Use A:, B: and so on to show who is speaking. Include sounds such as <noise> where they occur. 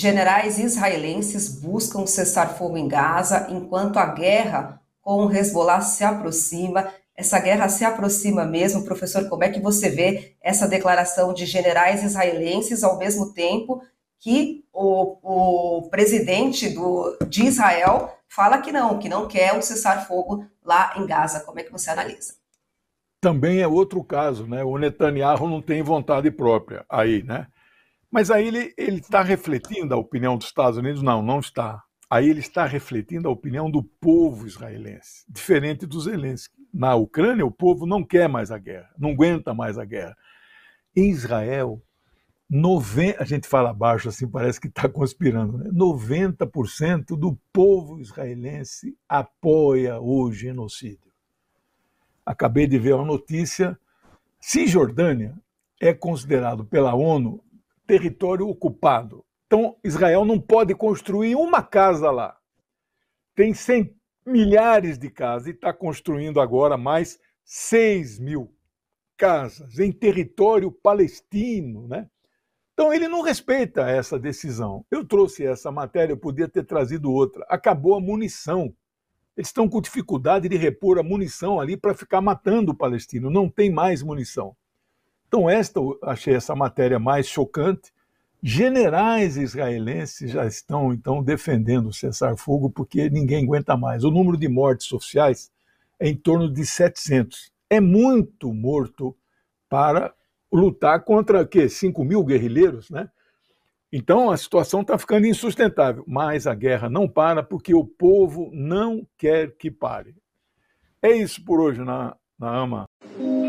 A: Generais israelenses buscam cessar fogo em Gaza enquanto a guerra com o Hezbollah se aproxima. Essa guerra se aproxima mesmo, professor. Como é que você vê essa declaração de generais israelenses ao mesmo tempo que o, o presidente do, de Israel fala que não, que não quer um cessar-fogo lá em Gaza? Como é que você analisa?
B: Também é outro caso, né? O Netanyahu não tem vontade própria aí, né? Mas aí ele está refletindo a opinião dos Estados Unidos? Não, não está. Aí ele está refletindo a opinião do povo israelense, diferente dos Zelensky. Na Ucrânia, o povo não quer mais a guerra, não aguenta mais a guerra. Em Israel, 90, a gente fala baixo assim, parece que está <laughs> conspirando, né? 90% do povo israelense apoia o genocídio. Acabei de ver uma notícia, Cisjordânia é considerado pela ONU território ocupado. Então, Israel não pode construir uma casa lá. Tem cent... milhares de casas e está construindo agora mais 6 mil casas em território palestino. Né? Então, ele não respeita essa decisão. Eu trouxe essa matéria, eu podia ter trazido outra. Acabou a munição. Eles estão com dificuldade de repor a munição ali para ficar matando o palestino. Não tem mais munição. Então, esta achei essa matéria mais chocante. Generais israelenses já estão, então, defendendo o cessar-fogo porque ninguém aguenta mais. O número de mortes oficiais é em torno de 700. É muito morto para lutar contra, o quê? 5 mil guerrilheiros, né? Então a situação está ficando insustentável, mas a guerra não para porque o povo não quer que pare. É isso por hoje na, na AMA.